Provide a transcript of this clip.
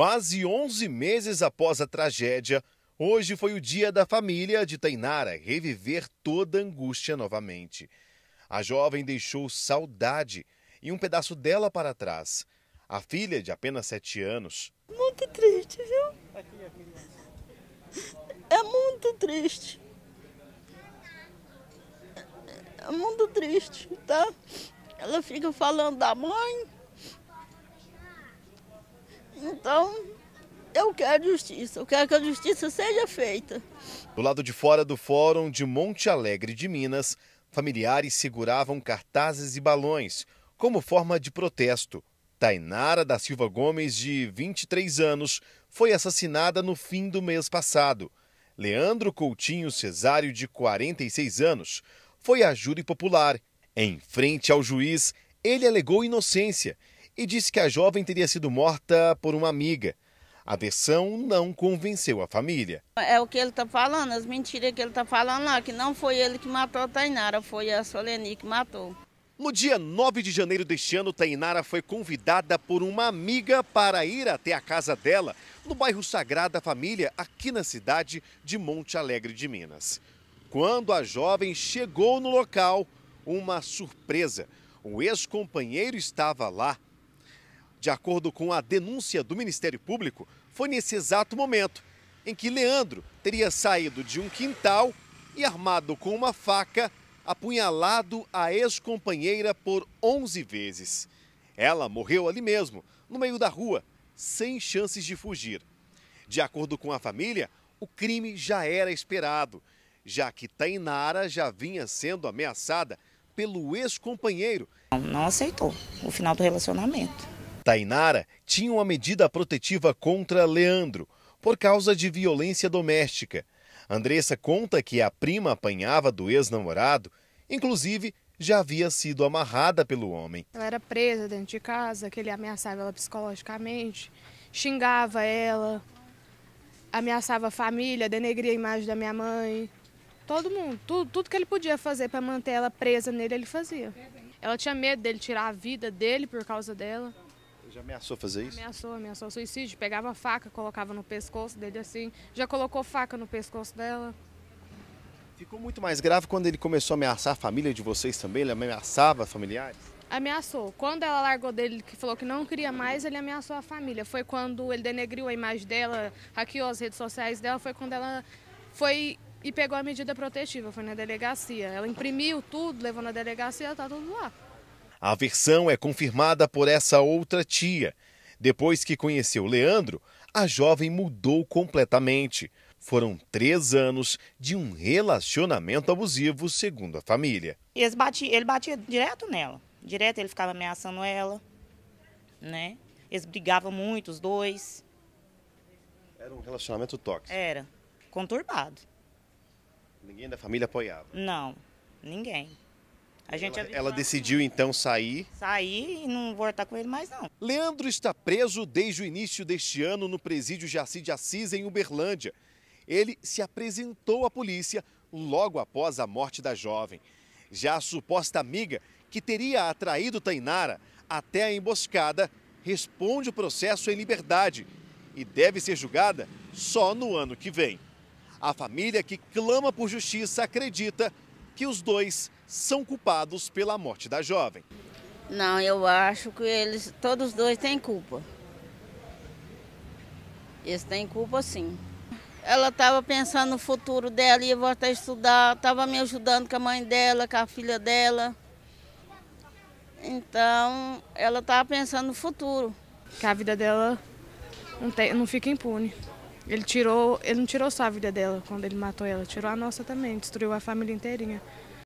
Quase 11 meses após a tragédia, hoje foi o dia da família de Tainara reviver toda a angústia novamente. A jovem deixou saudade e um pedaço dela para trás. A filha, de apenas 7 anos. Muito triste, viu? É muito triste. É muito triste, tá? Ela fica falando da mãe, então, eu quero justiça, eu quero que a justiça seja feita. Do lado de fora do fórum de Monte Alegre de Minas, familiares seguravam cartazes e balões como forma de protesto. Tainara da Silva Gomes, de 23 anos, foi assassinada no fim do mês passado. Leandro Coutinho Cesário, de 46 anos, foi a júri popular. Em frente ao juiz, ele alegou inocência e disse que a jovem teria sido morta por uma amiga. A versão não convenceu a família. É o que ele está falando, as mentiras que ele está falando lá, que não foi ele que matou a Tainara, foi a Soleni que matou. No dia 9 de janeiro deste ano, Tainara foi convidada por uma amiga para ir até a casa dela, no bairro Sagrada Família, aqui na cidade de Monte Alegre de Minas. Quando a jovem chegou no local, uma surpresa. O ex-companheiro estava lá de acordo com a denúncia do Ministério Público, foi nesse exato momento em que Leandro teria saído de um quintal e, armado com uma faca, apunhalado a ex-companheira por 11 vezes. Ela morreu ali mesmo, no meio da rua, sem chances de fugir. De acordo com a família, o crime já era esperado, já que Tainara já vinha sendo ameaçada pelo ex-companheiro. Não, aceitou o final do relacionamento. Tainara tinha uma medida protetiva contra Leandro por causa de violência doméstica. Andressa conta que a prima apanhava do ex-namorado, inclusive já havia sido amarrada pelo homem. Ela era presa dentro de casa, que ele ameaçava ela psicologicamente, xingava ela, ameaçava a família, denegria a imagem da minha mãe. Todo mundo, tudo, tudo que ele podia fazer para manter ela presa nele, ele fazia. Ela tinha medo dele tirar a vida dele por causa dela. Você já ameaçou fazer isso? Ameaçou, ameaçou suicídio. Pegava a faca, colocava no pescoço dele assim. Já colocou faca no pescoço dela. Ficou muito mais grave quando ele começou a ameaçar a família de vocês também? Ele ameaçava familiares? Ameaçou. Quando ela largou dele, que falou que não queria mais, ele ameaçou a família. Foi quando ele denegriu a imagem dela, hackeou as redes sociais dela, foi quando ela foi e pegou a medida protetiva, foi na delegacia. Ela imprimiu tudo, levou na delegacia, tá tudo lá. A versão é confirmada por essa outra tia. Depois que conheceu Leandro, a jovem mudou completamente. Foram três anos de um relacionamento abusivo, segundo a família. Eles batiam, ele batia direto nela. Direto ele ficava ameaçando ela, né? Eles brigavam muito, os dois. Era um relacionamento tóxico? Era, conturbado. Ninguém da família apoiava? Não, ninguém. A gente ela, é ela decidiu né? então sair? Sair e não voltar com ele mais não. Leandro está preso desde o início deste ano no presídio Jaci de Assis, em Uberlândia. Ele se apresentou à polícia logo após a morte da jovem. Já a suposta amiga que teria atraído Tainara até a emboscada responde o processo em liberdade e deve ser julgada só no ano que vem. A família que clama por justiça acredita que os dois são culpados pela morte da jovem. Não, eu acho que eles, todos dois têm culpa. Eles têm culpa sim. Ela estava pensando no futuro dela, ia voltar a estudar, estava me ajudando com a mãe dela, com a filha dela. Então, ela estava pensando no futuro. Que a vida dela não, tem, não fica impune. Ele tirou, ele não tirou só a vida dela quando ele matou ela, tirou a nossa também, destruiu a família inteirinha.